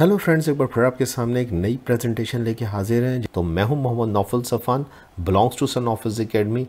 hello friends एक बार फिर आपके सामने एक नई प्रेजेंटेशन लेके हाजिर हैं तो मैं हूं Mohammed Naufal Safan belongs to Sun Office Academy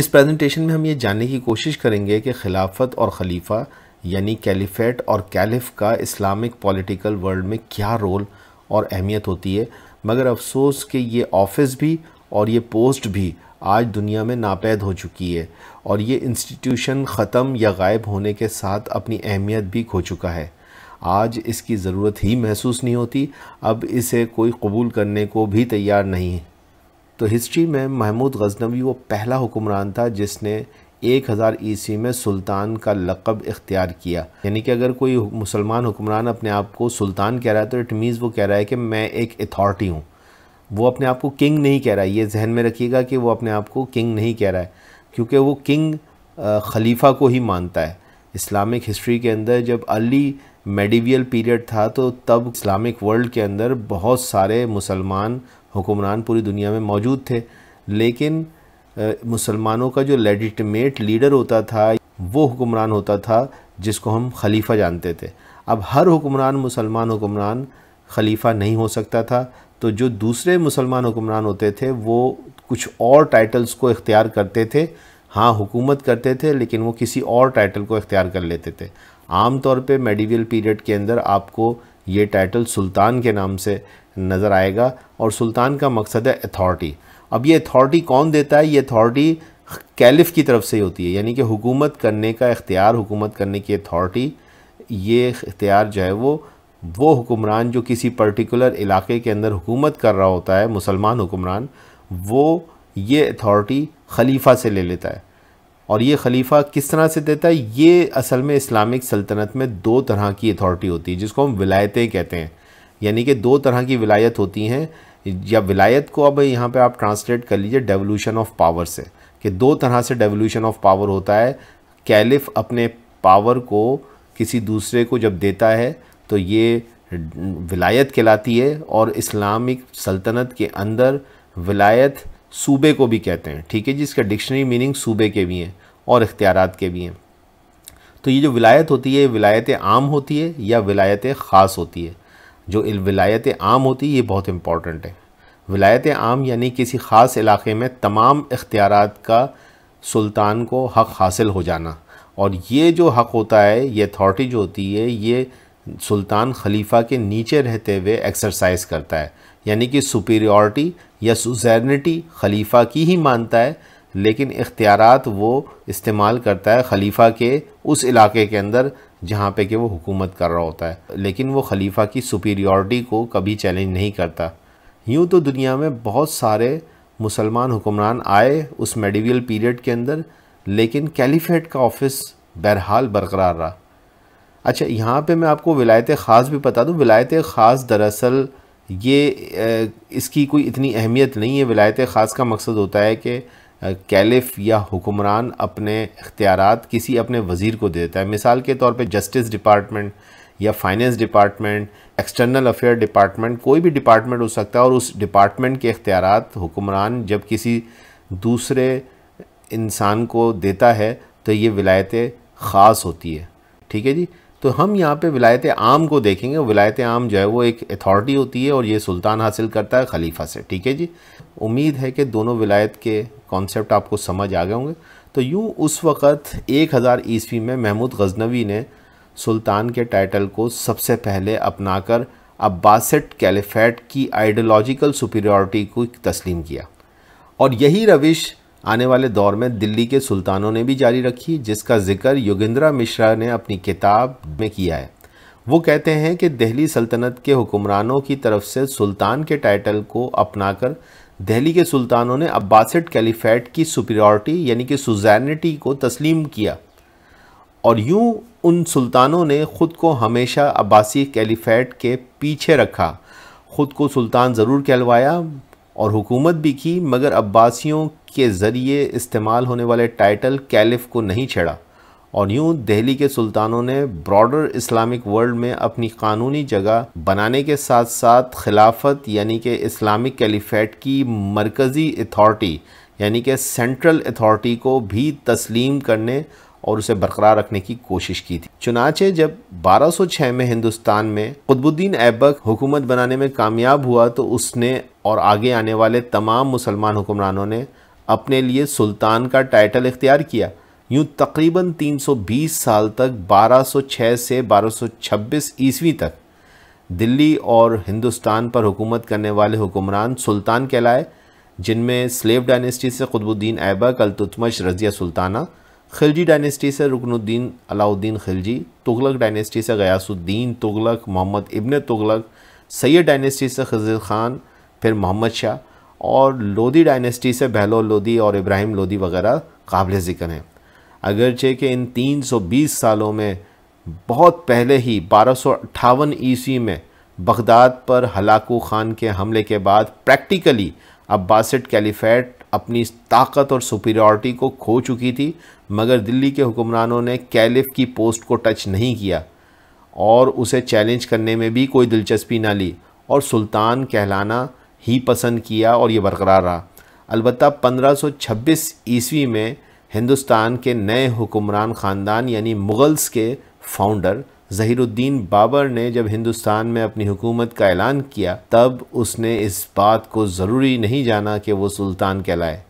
इस प्रेजेंटेशन में हम ये जानने की कोशिश करेंगे कि खिलाफत और खलीफा यानी कैलिफेट और कैलिफ का इस्लामिक पॉलिटिकल वर्ल्ड में क्या रोल और अहमियत होती है मगर अफसोस कि ये ऑफिस भी और ये पोस्ट भी आज दुनिया में नापैद हो चुकी है और ये इंस्टीट्यूशन ख़त्म या गायब होने के साथ अपनी अहमियत भी खो चुका है आज इसकी ज़रूरत ही महसूस नहीं होती अब इसे कोई कबूल करने को भी तैयार नहीं तो हिस्ट्री में महमूद गजनवी वो पहला हुक्मरान था जिसने एक हज़ार ईस्वी में सुल्तान का लक़ब इख्तियार किया यानी कि अगर कोई मुसलमान हुक्मरान अपने आप को सुल्तान कह रहा है तो इट मीज़ वो कह रहा है कि मैं एक अथॉरिटी हूँ वो अपने आप को किंग नहीं कह रहा है ये जहन में रखिएगा कि वो अपने आप को किंग नहीं कह रहा है क्योंकि वो किंग खलीफा को ही मानता है इस्लामिक हिस्ट्री के अंदर जब अली मेडिवियल पीरियड था तो तब इस्लामिक वर्ल्ड के अंदर बहुत सारे मुसलमान हुक्मरान पूरी दुनिया में मौजूद थे लेकिन मुसलमानों का जो लेजिटमेट लीडर होता था वो हुक्मरान होता था जिसको हम खलीफा जानते थे अब हर हुक्मरान मुसलमान हुक्मरान खलीफा नहीं हो सकता था तो जो दूसरे मुसलमान हुक्मरान होते थे वो कुछ और टाइटल्स को इख्तियार करते थे हाँ हुकूमत करते थे लेकिन वो किसी और टाइटल को इख्तियार कर लेते थे आमतौर पे मेडिवल पीरियड के अंदर आपको ये टाइटल सुल्तान के नाम से नज़र आएगा और सुल्तान का मकसद है अथॉरिटी अब ये अथॉरिटी कौन देता है ये अथॉरिटी कैलिफ की तरफ से होती है यानी कि हुकूमत करने का इख्तियार हुकूमत करने की अथॉरिटी ये इख्तियार जो है वो वो हुक्मरान जो किसी पर्टिकुलर इलाके के अंदर हुकूमत कर रहा होता है मुसलमान हुक्मरान वो ये अथॉरिटी खलीफा से ले लेता है और ये खलीफा किस तरह से देता है ये असल में इस्लामिक सल्तनत में दो तरह की अथॉरिटी होती है जिसको हम विलायतें कहते हैं यानी कि दो तरह की विलायत होती हैं या विलायत को अब यहाँ पे आप ट्रांसलेट कर लीजिए डेवोल्यूशन ऑफ पावर से कि दो तरह से डेवोल्यूशन ऑफ पावर होता है कैलिफ अपने पावर को किसी दूसरे को जब देता है तो ये विलायत कहलाती है और इस्लामिक सल्तनत के अंदर विलायत सूबे को भी कहते हैं ठीक है जी इसका डिक्शनरी मीनिंग सूबे के भी हैं और इख्तियार के भी हैं तो ये जो विलायत होती है विलायत आम होती है या विलायत ख़ास होती है जो विलायत आम होती है ये बहुत इम्पॉर्टेंट है विलायत आम यानी किसी ख़ास इलाके में तमाम इख्तियार का सुल्तान को हक़ हासिल हो जाना और ये जो हक़ होता है ये अथॉरिटी जो होती है ये सुल्तान खलीफा के नीचे रहते हुए एक्सरसाइज करता है यानी कि सुपीरियॉरिटी या सुजैरनिटी खलीफा की ही मानता है लेकिन इख्तियारत वो इस्तेमाल करता है खलीफा के उस इलाके के अंदर जहाँ पे कि वो हुकूमत कर रहा होता है लेकिन वो खलीफा की सुपीरियॉरिटी को कभी चैलेंज नहीं करता यूँ तो दुनिया में बहुत सारे मुसलमान हुक्मरान आए उस मेडिवियल पीरियड के अंदर लेकिन कैलिफेट का ऑफिस बहरहाल बरकरार रहा अच्छा यहाँ पे मैं आपको विलायत ख़ास भी बता दूँ विलायत ख़ास दरअसल ये इसकी कोई इतनी अहमियत नहीं है विलायत ख़ास का मकसद होता है कि कैलिफ या हुक्मरान अपने इख्तियार किसी अपने वज़ीर को देता है मिसाल के तौर पे जस्टिस डिपार्टमेंट या finance department external affair department कोई भी डिपार्टमेंट हो सकता है और उस डिपार्टमेंट के अख्तियार हुक्मरान जब किसी दूसरे इंसान को देता है तो ये विलायत ख़ास होती है ठीक है जी तो हम यहाँ पे विलायत आम को देखेंगे विलायत आम जो है वो एक अथॉरिटी होती है और ये सुल्तान हासिल करता है खलीफा से ठीक है जी उम्मीद है कि दोनों विलायत के कॉन्सेप्ट आपको समझ आ गए होंगे तो यूँ उस वक़्त एक हज़ार ईस्वी में महमूद गजनवी ने सुल्तान के टाइटल को सबसे पहले अपनाकर अब्बासट कैलिफेट की आइडियोलॉजिकल सुपीरियॉरिटी को तस्लीम किया और यही रविश आने वाले दौर में दिल्ली के सुल्तानों ने भी जारी रखी जिसका जिक्र योगिंद्रा मिश्रा ने अपनी किताब में किया है वो कहते हैं कि दिल्ली सल्तनत के हुक्मरानों की तरफ से सुल्तान के टाइटल को अपनाकर दिल्ली के सुल्तानों ने अब्बासिड कैलिफेट की सुपीरियॉरिटी यानी कि सुजैनिटी को तस्लीम किया और यूं उन सुल्तानों ने ख़ुद को हमेशा अब्बासी कैलिफेट के पीछे रखा ख़ुद को सुल्तान ज़रूर कहलवाया और हुकूमत भी की मगर अब्बासियों के ज़रिए इस्तेमाल होने वाले टाइटल कैलिफ को नहीं छेड़ा और यूँ दिल्ली के सुल्तानों ने ब्रॉडर इस्लामिक वर्ल्ड में अपनी कानूनी जगह बनाने के साथ साथ खिलाफत यानी कि इस्लामिक कैलिफेट की मरकज़ी अथॉरिटी यानी कि सेंट्रल अथॉरिटी को भी तस्लीम करने और उसे बरकरार रखने की कोशिश की थी चुनाचे जब 1206 में हिंदुस्तान में खुदबुद्दीन ऐबक हुकूमत बनाने में कामयाब हुआ तो उसने और आगे आने वाले तमाम मुसलमान हुक्मरानों ने अपने लिए सुल्तान का टाइटल इख्तियार किया यूं तकरीबन 320 साल तक 1206 से 1226 ईस्वी तक दिल्ली और हिंदुस्तान पर हुकूमत करने वाले हुक्मरान सुल्तान कहलाए जिनमें स्लेव डायनेस्टी से खुदबुद्दीन ऐबक अलतुतमश रज़िया सुल्ताना खिलजी डायनेस्टी से रुकनुद्दीन अलाउद्दीन खिलजी तुगलक डायनेस्टी से गयासुद्दीन तुगलक मोहम्मद इबन तुगलक सैयद डायनेस्टी से खजर खान फिर मोहम्मद शाह और लोधी डायनेस्टी से बहलो लोधी और इब्राहिम लोधी वगैरह काबिल ज़िक्र हैं अगरचे कि इन 320 सालों में बहुत पहले ही बारह ईस्वी में बगदाद पर हलाकू खान के हमले के बाद प्रैक्टिकली अब्बासिड कैलिफेट अपनी ताकत और सुपीरियॉरिटी को खो चुकी थी मगर दिल्ली के हुक्मरानों ने कैलिफ की पोस्ट को टच नहीं किया और उसे चैलेंज करने में भी कोई दिलचस्पी ना ली और सुल्तान कहलाना ही पसंद किया और ये बरकरार रहा अलबत् 1526 ईस्वी में हिंदुस्तान के नए हुक्मरान ख़ानदान यानी मुग़ल्स के फाउंडर जहीरुद्दीन बाबर ने जब हिंदुस्तान में अपनी हुकूमत का ऐलान किया तब उसने इस बात को ज़रूरी नहीं जाना कि वो सुल्तान कहलाए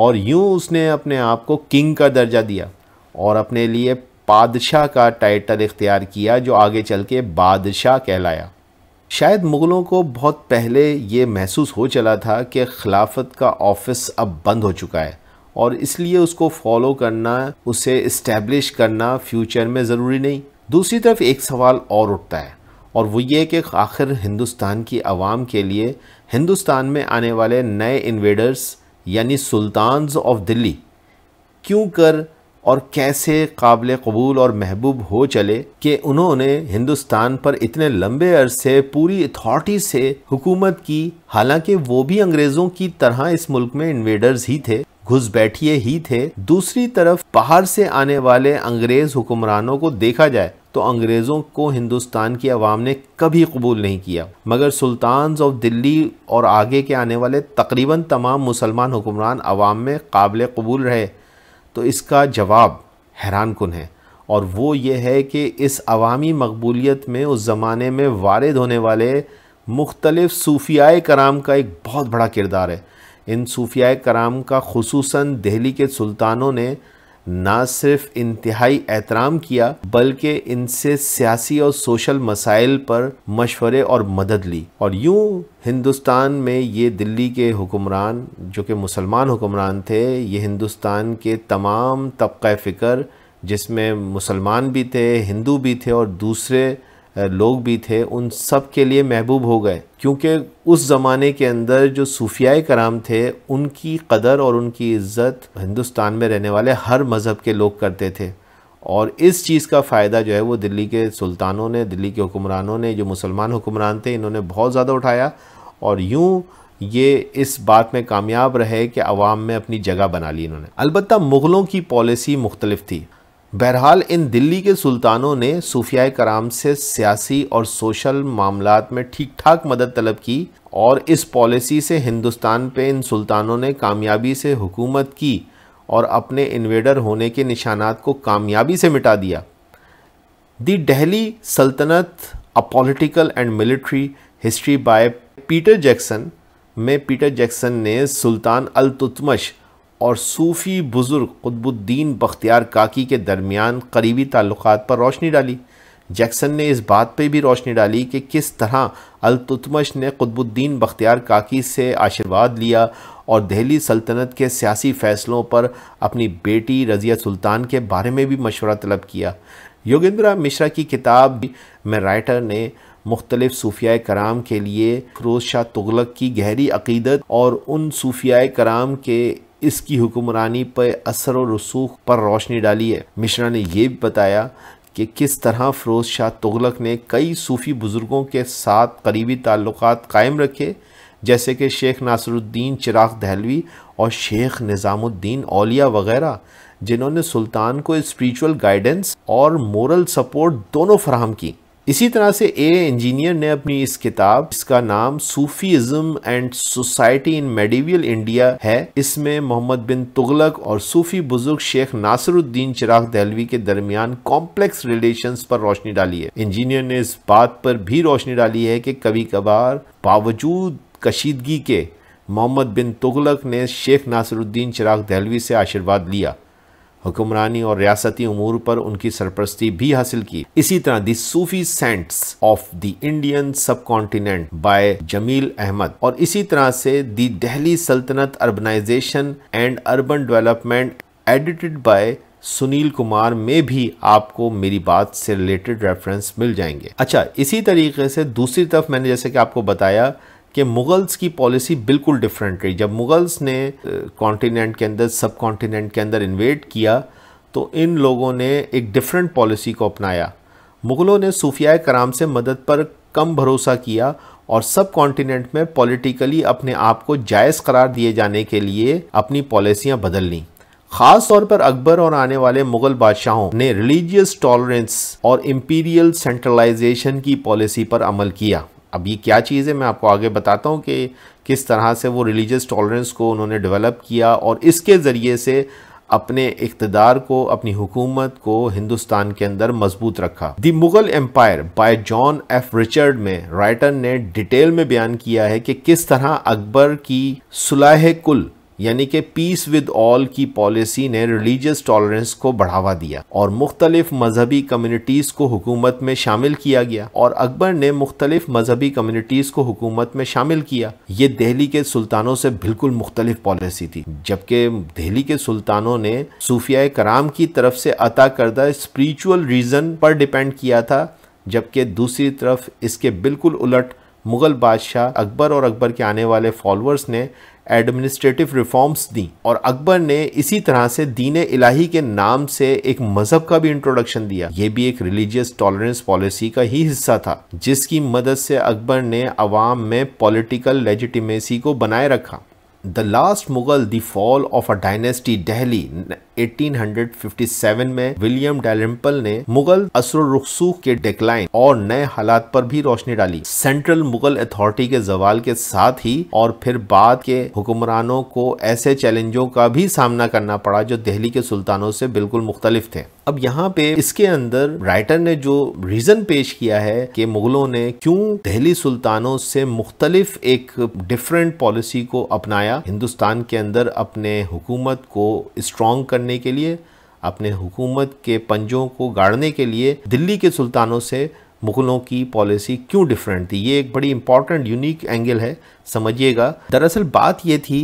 और यूँ उसने अपने आप को किंग का दर्जा दिया और अपने लिए बादशाह का टाइटल इख्तियार किया जो आगे चल के बादशाह कहलाया शायद मुग़लों को बहुत पहले ये महसूस हो चला था कि खिलाफत का ऑफिस अब बंद हो चुका है और इसलिए उसको फॉलो करना उसे इस्टेब्लिश करना फ्यूचर में ज़रूरी नहीं दूसरी तरफ एक सवाल और उठता है और वो ये कि आखिर हिंदुस्तान की आवाम के लिए हिंदुस्तान में आने वाले नए इन्वेडर्स यानी सुल्तान्स ऑफ दिल्ली क्यों कर और कैसे काबिल कबूल और महबूब हो चले कि उन्होंने हिंदुस्तान पर इतने लंबे अरसे पूरी अथॉरिटी से हुकूमत की हालांकि वो भी अंग्रेज़ों की तरह इस मुल्क में इन्वेडर्स ही थे घुस बैठिए ही थे दूसरी तरफ बाहर से आने वाले अंग्रेज़ हुक्मरानों को देखा जाए तो अंग्रेज़ों को हिंदुस्तान की आवाम ने कभी कबूल नहीं किया मगर सुल्तान ऑफ दिल्ली और आगे के आने वाले तकरीबन तमाम मुसलमान हुक्मरान आवाम में काबिल कबूल रहे तो इसका जवाब हैरान कन है और वो ये है कि इस अवामी मकबूलीत में उस ज़माने में वारद होने वाले मुख्तलफ़ सूफिया कराम का एक बहुत बड़ा किरदार है इन सूफिया कराम का खसूस दिल्ली के सुल्तानों ने ना सिर्फ इंतहाई एहतराम किया बल्कि इनसे सियासी और सोशल मसाइल पर मशवरे और मदद ली और यूँ हिंदुस्तान में ये दिल्ली के हुक्मरान जो कि मुसलमान हुक्मरान थे ये हिंदुस्तान के तमाम तबका फ़िक्र जिसमें मुसलमान भी थे हिंदू भी थे और दूसरे लोग भी थे उन सब के लिए महबूब हो गए क्योंकि उस ज़माने के अंदर जो सूफिया कराम थे उनकी कदर और उनकी इज़्ज़त हिंदुस्तान में रहने वाले हर मज़हब के लोग करते थे और इस चीज़ का फ़ायदा जो है वो दिल्ली के सुल्तानों ने दिल्ली के हुक्मरानों ने जो मुसलमान हुक्मरान थे इन्होंने बहुत ज़्यादा उठाया और यूँ ये इस बात में कामयाब रहे कि आवाम में अपनी जगह बना ली इन्होंने अलबत् मुग़लों की पॉलिसी मुख्तलिफ थी बहरहाल इन दिल्ली के सुल्तानों ने सूफिया कराम से सियासी और सोशल मामला में ठीक ठाक मदद तलब की और इस पॉलिसी से हिंदुस्तान पे इन सुल्तानों ने कामयाबी से हुकूमत की और अपने इन्वेडर होने के निशानात को कामयाबी से मिटा दिया the Delhi sultanate a political and military history by Peter Jackson में पीटर जैक्सन ने सुल्तान अल तुतमश और सूफ़ी बुज़ुर्ग कुतबुद्दीन बख्तियार काकी के दरमियान करीबी ताल्लुकात पर रोशनी डाली जैक्सन ने इस बात पर भी रोशनी डाली कि किस तरह अलतुतमश ने कुतबुद्दीन बख्तियार काकी से आशीर्वाद लिया और दिल्ली सल्तनत के सियासी फ़ैसलों पर अपनी बेटी रज़िया सुल्तान के बारे में भी मशवरा तलब किया योगेंद्रा मिश्रा की किताब में राइटर ने मुख्तलिफ सूफिया कराम के लिए फिरोज शाह तुगलक की गहरी अकीदत और उन सूफिया कराम के इसकी हुक्मरानी पर असर और रसूख पर रोशनी डाली है मिश्रा ने यह भी बताया कि किस तरह फरोज शाह तुगलक ने कई सूफ़ी बुज़ुर्गों के साथ करीबी ताल्लुक़ कायम रखे जैसे कि शेख नासरुद्दीन चिराग दहलवी और शेख निज़ामुद्दीन ओलिया वगैरह जिन्होंने सुल्तान को स्पिरिचुअल गाइडेंस और मोरल सपोर्ट दोनों फराहम की इसी तरह से ए इंजीनियर ने अपनी इस किताब इसका नाम sufism and society in medieval India है इसमें मोहम्मद बिन तुगलक और सूफी बुजुर्ग शेख नासिरुद्दीन चिराग दहलवी के दरमियान कॉम्प्लेक्स रिलेशन पर रोशनी डाली है इंजीनियर ने इस बात पर भी रोशनी डाली है कि कभी कभार बावजूद कशीदगी के मोहम्मद बिन तुगलक ने शेख नासिरुद्दीन चिराग दहलवी से आशीर्वाद लिया हुक्मरानी और रियासती उमूर पर उनकी सरपरस्ती भी हासिल की इसी तरह the sufi saints of the Indian subcontinent by Jamil Ahmed और इसी तरह से the Delhi sultanate urbanisation and urban development edited by Sunil Kumar में भी आपको मेरी बात से रिलेटेड रेफरेंस मिल जाएंगे अच्छा इसी तरीके से दूसरी तरफ मैंने जैसे कि आपको बताया कि मुग़ल्स की पॉलिसी बिल्कुल डिफरेंट रही जब मुग़ल्स ने कॉन्टिनेंट के अंदर सब कॉन्टिनेंट के अंदर इन्वेट किया तो इन लोगों ने एक डिफरेंट पॉलिसी को अपनाया मुग़लों ने सूफिया कराम से मदद पर कम भरोसा किया और सब कॉन्टिनेंट में पॉलिटिकली अपने आप को जायज़ करार दिए जाने के लिए अपनी पॉलिसियाँ बदल लीं खास तौर पर अकबर और आने वाले मुगल बादशाहों ने रिलीजियस टॉलरेंस और इम्पीरियल सेंट्रलाइजेशन की पॉलिसी पर अमल किया अब ये क्या चीज़ है मैं आपको आगे बताता हूँ कि किस तरह से वो रिलीजियस टॉलरेंस को उन्होंने डेवलप किया और इसके ज़रिए से अपने इकतदार को अपनी हुकूमत को हिंदुस्तान के अंदर मजबूत रखा the Mughal empire by John F Richard में राइटर ने डिटेल में बयान किया है कि किस तरह अकबर की सुलह कुल यानी कि पीस विद ऑल की पॉलिसी ने रिलीजियस टॉलरेंस को बढ़ावा दिया और मुख्तलिफ मजहबी कम्युनिटीज़ को हुकूमत में शामिल किया गया और अकबर ने मुख्तलिफ मजहबी कम्युनिटीज़ को हुकूमत में शामिल किया ये दिल्ली के सुल्तानों से बिल्कुल मुख्तलिफ पॉलिसी थी जबकि दिल्ली के सुल्तानों ने सूफिया कराम की तरफ से अता करदा स्परिचुअल रीज़न पर डिपेंड किया था जबकि दूसरी तरफ इसके बिल्कुल उलट मुग़ल बादशाह अकबर और अकबर के आने वाले फॉलोअर्स ने एडमिनिस्ट्रेटिव रिफॉर्म्स दी और अकबर ने इसी तरह से दीन इलाही के नाम से एक मजहब का भी इंट्रोडक्शन दिया ये भी एक रिलीजियस टॉलरेंस पॉलिसी का ही हिस्सा था जिसकी मदद से अकबर ने अवाम में पॉलिटिकल लेजिटिमेसी को बनाए रखा the last Mughal the fall of a dynasty Delhi 1857 में विलियम डेलिम्पल ने मुगल असर रुखसूख के डिक्लाइन और नए हालात पर भी रोशनी डाली सेंट्रल मुगल अथॉरिटी के जवाल के साथ ही और फिर बाद के हुक्मरानों को ऐसे चैलेंजों का भी सामना करना पड़ा जो दिल्ली के सुल्तानों से बिल्कुल मुख्तलिफ थे अब यहाँ पे इसके अंदर राइटर ने जो रीजन पेश किया है कि मुगलों ने क्यों दिल्ली सुल्तानों से मुख्तलिफ एक डिफरेंट पॉलिसी को अपनाया बनाया हिंदुस्तान के अंदर अपने हुकूमत को स्ट्रॉन्ग करने के लिए अपने हुकूमत के पंजों को गाड़ने के लिए दिल्ली के सुल्तानों से मुग़लों की पॉलिसी क्यों डिफरेंट थी ये एक बड़ी इंपॉर्टेंट यूनिक एंगल है समझिएगा दरअसल बात ये थी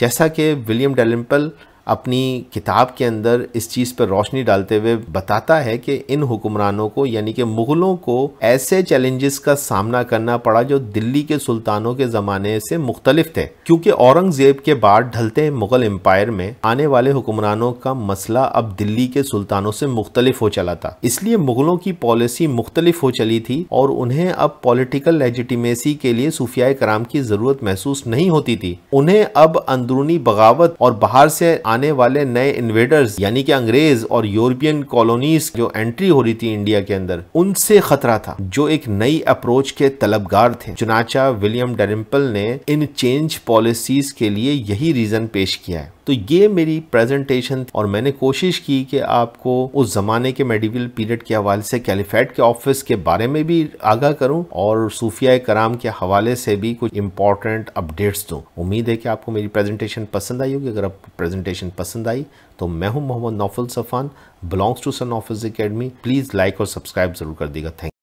जैसा कि विलियम डेलिम्पल अपनी किताब के अंदर इस चीज़ पर रोशनी डालते हुए बताता है कि इन हुक्मरानों को यानी कि मुग़लों को ऐसे चैलेंजेस का सामना करना पड़ा जो दिल्ली के सुल्तानों के ज़माने से मुख्तलिफ थे क्योंकि औरंगज़ेब के बाद ढलते मुग़ल एम्पायर में आने वाले हुक्मरानों का मसला अब दिल्ली के सुल्तानों से मुख्तलिफ हो चला था इसलिए मुग़लों की पॉलिसी मुख्तलिफ हो चली थी और उन्हें अब पॉलिटिकल लेजिटिमेसी के लिए सूफिया कराम की ज़रूरत महसूस नहीं होती थी उन्हें अब अंदरूनी बगावत और बाहर से आने वाले नए इन्वेडर्स यानी कि अंग्रेज और यूरोपियन कॉलोनीज जो एंट्री हो रही थी इंडिया के अंदर उनसे खतरा था जो एक नई अप्रोच के तलबगार थे चुनाचा विलियम डेरिम्पल ने इन चेंज पॉलिसीज के लिए यही रीजन पेश किया है तो ये मेरी प्रेजेंटेशन और मैंने कोशिश की कि आपको उस ज़माने के मेडिवल पीरियड के हवाले से कैलिफेट के ऑफिस के बारे में भी आगाह करूँ और सूफिया कराम के हवाले से भी कुछ इंपॉर्टेंट अपडेट्स दूँ उम्मीद है कि आपको मेरी प्रेजेंटेशन पसंद आई होगी अगर आपको प्रेजेंटेशन पसंद आई तो मैं हूँ Mohammed Naufal Safan belongs to Sun Office Academy please like और सब्सक्राइब ज़रूर कर देगा थैंक